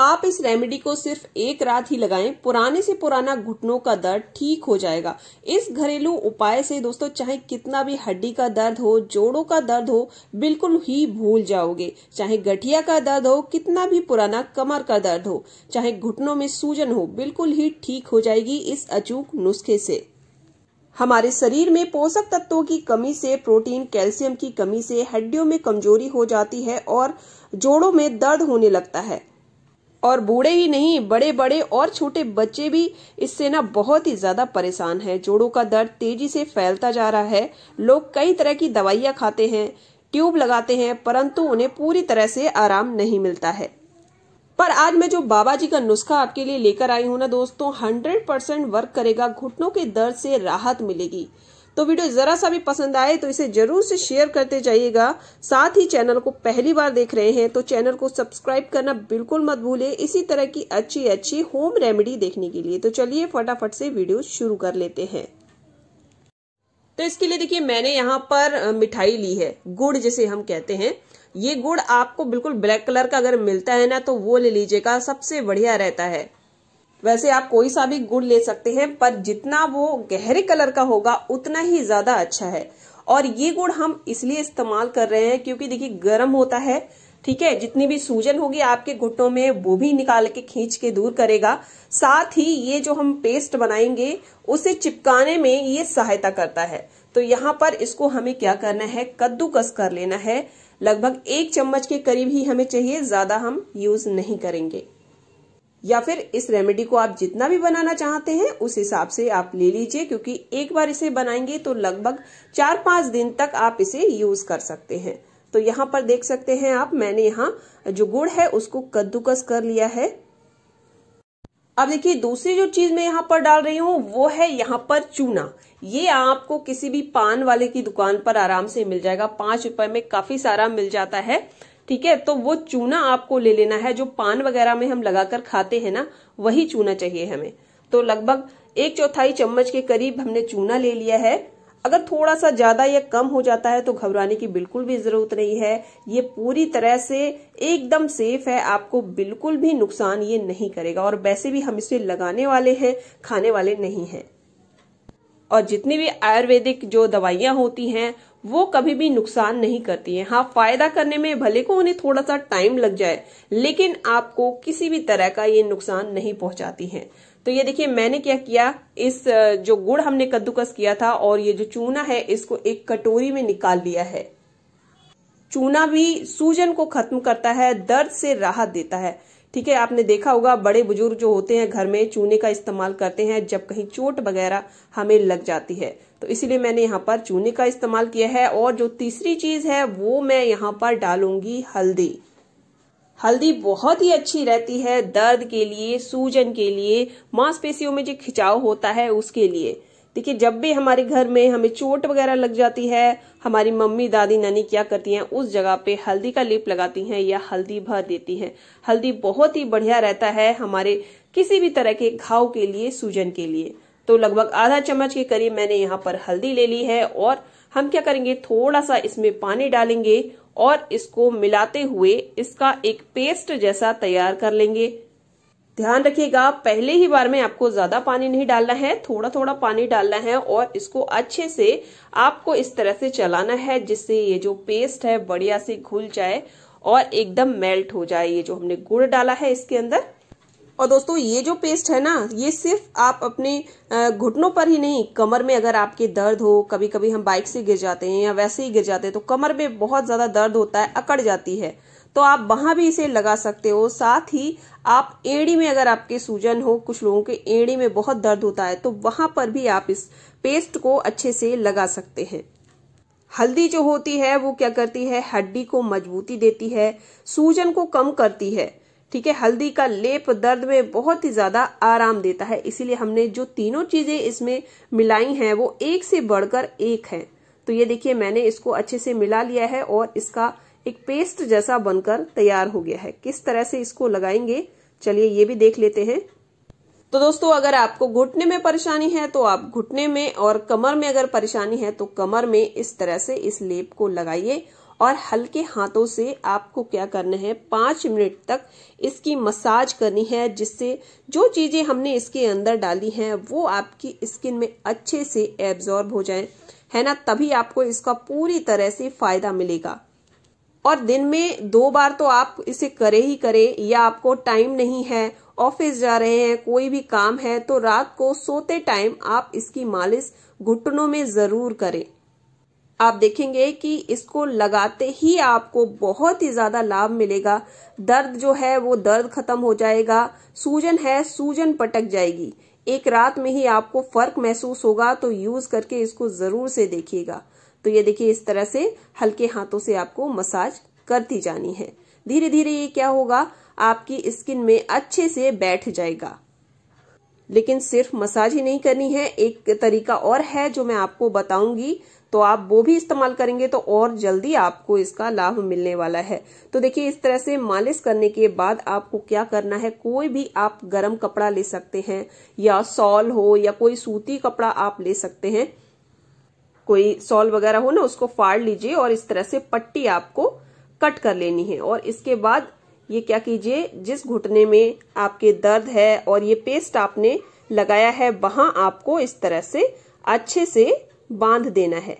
आप इस रेमेडी को सिर्फ एक रात ही लगाएं पुराने से पुराना घुटनों का दर्द ठीक हो जाएगा इस घरेलू उपाय से दोस्तों चाहे कितना भी हड्डी का दर्द हो जोड़ों का दर्द हो बिल्कुल ही भूल जाओगे चाहे गठिया का दर्द हो कितना भी पुराना कमर का दर्द हो चाहे घुटनों में सूजन हो बिल्कुल ही ठीक हो जाएगी इस अचूक नुस्खे से हमारे शरीर में पोषक तत्वों की कमी से प्रोटीन कैल्शियम की कमी से हड्डियों में कमजोरी हो जाती है और जोड़ों में दर्द होने लगता है और बूढ़े ही नहीं बड़े बड़े और छोटे बच्चे भी इससे ना बहुत ही ज़्यादा परेशान हैं जोड़ों का दर्द तेजी से फैलता जा रहा है लोग कई तरह की दवाइयाँ खाते हैं ट्यूब लगाते हैं परंतु उन्हें पूरी तरह से आराम नहीं मिलता है पर आज मैं जो बाबा जी का नुस्खा आपके लिए लेकर आई हूं ना दोस्तों 100 परसेंट वर्क करेगा घुटनों के दर्द से राहत मिलेगी तो वीडियो ज़रा सा भी पसंद आए तो इसे ज़रूर से शेयर करते जाइएगा साथ ही चैनल को पहली बार देख रहे हैं तो चैनल को सब्सक्राइब करना बिल्कुल मत भूलें इसी तरह की अच्छी अच्छी होम रेमेडी देखने के लिए तो चलिए फटाफट से वीडियो शुरू कर लेते हैं तो इसके लिए देखिए मैंने यहाँ पर मिठाई ली है गुड़ जिसे हम कहते हैं ये गुड़ आपको बिल्कुल ब्लैक कलर का अगर मिलता है ना तो वो ले लीजिएगा सबसे बढ़िया रहता है वैसे आप कोई सा भी गुड़ ले सकते हैं पर जितना वो गहरे कलर का होगा उतना ही ज्यादा अच्छा है और ये गुड़ हम इसलिए इस्तेमाल कर रहे हैं क्योंकि देखिए गर्म होता है ठीक है जितनी भी सूजन होगी आपके घुटनों में वो भी निकाल के खींच के दूर करेगा साथ ही ये जो हम पेस्ट बनाएंगे उसे चिपकाने में ये सहायता करता है तो यहाँ पर इसको हमें क्या करना है कद्दूकस कर लेना है लगभग एक चम्मच के करीब ही हमें चाहिए ज्यादा हम यूज नहीं करेंगे या फिर इस रेमेडी को आप जितना भी बनाना चाहते हैं उस हिसाब से आप ले लीजिए क्योंकि एक बार इसे बनाएंगे तो लगभग चार पांच दिन तक आप इसे यूज कर सकते हैं तो यहाँ पर देख सकते हैं आप मैंने यहाँ जो गुड़ है उसको कद्दूकस कर लिया है अब देखिए दूसरी जो चीज मैं यहाँ पर डाल रही हूँ वो है यहाँ पर चूना ये आपको किसी भी पान वाले की दुकान पर आराम से मिल जाएगा पांच रुपए में काफी सारा मिल जाता है ठीक है तो वो चूना आपको ले लेना है जो पान वगैरह में हम लगाकर खाते हैं ना वही चूना चाहिए हमें तो लगभग एक चौथाई चम्मच के करीब हमने चूना ले लिया है अगर थोड़ा सा ज्यादा या कम हो जाता है तो घबराने की बिल्कुल भी जरूरत नहीं है ये पूरी तरह से एकदम सेफ है आपको बिल्कुल भी नुकसान ये नहीं करेगा और वैसे भी हम इसे लगाने वाले हैं खाने वाले नहीं हैं और जितनी भी आयुर्वेदिक जो दवाइयाँ होती हैं वो कभी भी नुकसान नहीं करती हैं हाँ फायदा करने में भले को उन्हें थोड़ा सा टाइम लग जाए लेकिन आपको किसी भी तरह का ये नुकसान नहीं पहुंचाती हैं तो ये देखिए मैंने क्या किया इस जो गुड़ हमने कद्दूकस किया था और ये जो चूना है इसको एक कटोरी में निकाल लिया है चूना भी सूजन को खत्म करता है दर्द से राहत देता है ठीक है आपने देखा होगा बड़े बुजुर्ग जो होते हैं घर में चूने का इस्तेमाल करते हैं जब कहीं चोट वगैरह हमें लग जाती है तो इसीलिए मैंने यहाँ पर चूने का इस्तेमाल किया है और जो तीसरी चीज है वो मैं यहाँ पर डालूंगी हल्दी हल्दी बहुत ही अच्छी रहती है दर्द के लिए सूजन के लिए मांसपेशियों में जो खिंचाव होता है उसके लिए देखिए जब भी हमारे घर में हमें चोट वगैरह लग जाती है हमारी मम्मी दादी नानी क्या करती हैं उस जगह पे हल्दी का लेप लगाती हैं या हल्दी भर देती हैं हल्दी बहुत ही बढ़िया रहता है हमारे किसी भी तरह के घाव के लिए सूजन के लिए तो लगभग आधा चम्मच के करीब मैंने यहाँ पर हल्दी ले ली है और हम क्या करेंगे थोड़ा सा इसमें पानी डालेंगे और इसको मिलाते हुए इसका एक पेस्ट जैसा तैयार कर लेंगे ध्यान रखिएगा पहले ही बार में आपको ज्यादा पानी नहीं डालना है थोड़ा थोड़ा पानी डालना है और इसको अच्छे से आपको इस तरह से चलाना है जिससे ये जो पेस्ट है बढ़िया से घुल जाए और एकदम मेल्ट हो जाए ये जो हमने गुड़ डाला है इसके अंदर और दोस्तों ये जो पेस्ट है ना ये सिर्फ आप अपने घुटनों पर ही नहीं कमर में अगर आपके दर्द हो कभी कभी हम बाइक से गिर जाते हैं या वैसे ही गिर जाते हैं तो कमर में बहुत ज्यादा दर्द होता है अकड़ जाती है तो आप वहां भी इसे लगा सकते हो साथ ही आप एड़ी में अगर आपके सूजन हो कुछ लोगों के एड़ी में बहुत दर्द होता है तो वहां पर भी आप इस पेस्ट को अच्छे से लगा सकते हैं हल्दी जो होती है वो क्या करती है हड्डी को मजबूती देती है सूजन को कम करती है ठीक है हल्दी का लेप दर्द में बहुत ही ज्यादा आराम देता है इसीलिए हमने जो तीनों चीजें इसमें मिलाई हैं वो एक से बढ़कर एक है तो ये देखिए मैंने इसको अच्छे से मिला लिया है और इसका एक पेस्ट जैसा बनकर तैयार हो गया है किस तरह से इसको लगाएंगे चलिए ये भी देख लेते हैं तो दोस्तों अगर आपको घुटने में परेशानी है तो आप घुटने में और कमर में अगर परेशानी है तो कमर में इस तरह से इस लेप को लगाइए और हल्के हाथों से आपको क्या करना है पांच मिनट तक इसकी मसाज करनी है जिससे जो चीजें हमने इसके अंदर डाली हैं वो आपकी स्किन में अच्छे से एब्जॉर्ब हो जाए है ना तभी आपको इसका पूरी तरह से फायदा मिलेगा और दिन में दो बार तो आप इसे करे ही करे या आपको टाइम नहीं है ऑफिस जा रहे हैं कोई भी काम है तो रात को सोते टाइम आप इसकी मालिश घुटनों में जरूर करें आप देखेंगे कि इसको लगाते ही आपको बहुत ही ज्यादा लाभ मिलेगा दर्द जो है वो दर्द खत्म हो जाएगा सूजन है सूजन पटक जाएगी एक रात में ही आपको फर्क महसूस होगा तो यूज करके इसको जरूर से देखिएगा तो ये देखिए इस तरह से हल्के हाथों से आपको मसाज करती जानी है धीरे धीरे ये क्या होगा आपकी स्किन में अच्छे से बैठ जाएगा लेकिन सिर्फ मसाज ही नहीं करनी है एक तरीका और है जो मैं आपको बताऊंगी तो आप वो भी इस्तेमाल करेंगे तो और जल्दी आपको इसका लाभ मिलने वाला है तो देखिए इस तरह से मालिश करने के बाद आपको क्या करना है कोई भी आप गर्म कपड़ा ले सकते हैं या सॉल हो या कोई सूती कपड़ा आप ले सकते हैं कोई सॉल वगैरह हो ना उसको फाड़ लीजिए और इस तरह से पट्टी आपको कट कर लेनी है और इसके बाद ये क्या कीजिए जिस घुटने में आपके दर्द है और ये पेस्ट आपने लगाया है वहां आपको इस तरह से अच्छे से बांध देना है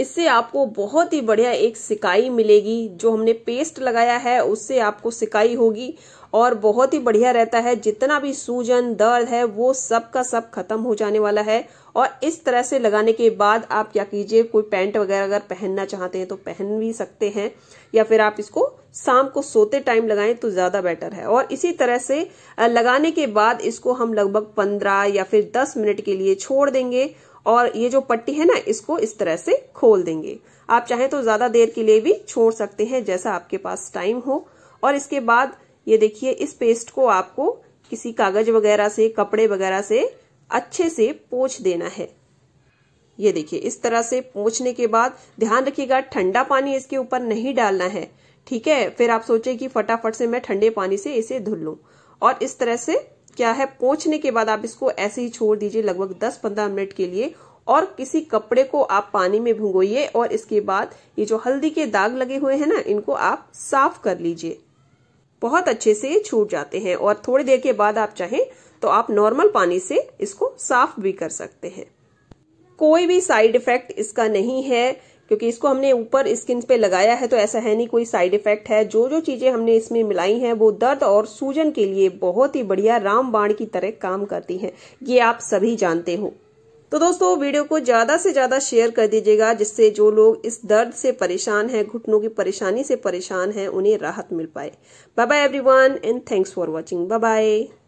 इससे आपको बहुत ही बढ़िया एक सिकाई मिलेगी जो हमने पेस्ट लगाया है उससे आपको सिकाई होगी और बहुत ही बढ़िया रहता है जितना भी सूजन दर्द है वो सब का सब खत्म हो जाने वाला है और इस तरह से लगाने के बाद आप क्या कीजिए कोई पैंट वगैरह अगर पहनना चाहते हैं तो पहन भी सकते हैं या फिर आप इसको शाम को सोते टाइम लगाएं तो ज्यादा बेटर है और इसी तरह से लगाने के बाद इसको हम लगभग पंद्रह या फिर दस मिनट के लिए छोड़ देंगे और ये जो पट्टी है ना इसको इस तरह से खोल देंगे आप चाहें तो ज्यादा देर के लिए भी छोड़ सकते हैं जैसा आपके पास टाइम हो और इसके बाद ये देखिए इस पेस्ट को आपको किसी कागज वगैरह से कपड़े वगैरह से अच्छे से पोछ देना है ये देखिए इस तरह से पोछने के बाद ध्यान रखिएगा ठंडा पानी इसके ऊपर नहीं डालना है ठीक है फिर आप सोचे कि फटाफट से मैं ठंडे पानी से इसे धुल लू और इस तरह से क्या है पोछने के बाद आप इसको ऐसे ही छोड़ दीजिए लगभग 10-15 मिनट के लिए और किसी कपड़े को आप पानी में भूंगोइए और इसके बाद ये जो हल्दी के दाग लगे हुए हैं ना इनको आप साफ कर लीजिए बहुत अच्छे से छूट जाते हैं और थोड़ी देर के बाद आप चाहें तो आप नॉर्मल पानी से इसको साफ भी कर सकते हैं कोई भी साइड इफेक्ट इसका नहीं है क्योंकि इसको हमने ऊपर स्किन पे लगाया है तो ऐसा है नहीं कोई साइड इफेक्ट है जो जो चीजें हमने इसमें मिलाई हैं वो दर्द और सूजन के लिए बहुत ही बढ़िया रामबाण की तरह काम करती हैं ये आप सभी जानते हो तो दोस्तों वीडियो को ज़्यादा से ज़्यादा शेयर कर दीजिएगा जिससे जो लोग इस दर्द से परेशान हैं घुटनों की परेशानी से परेशान हैं उन्हें राहत मिल पाए bye bye everyone and thanks for watching bye bye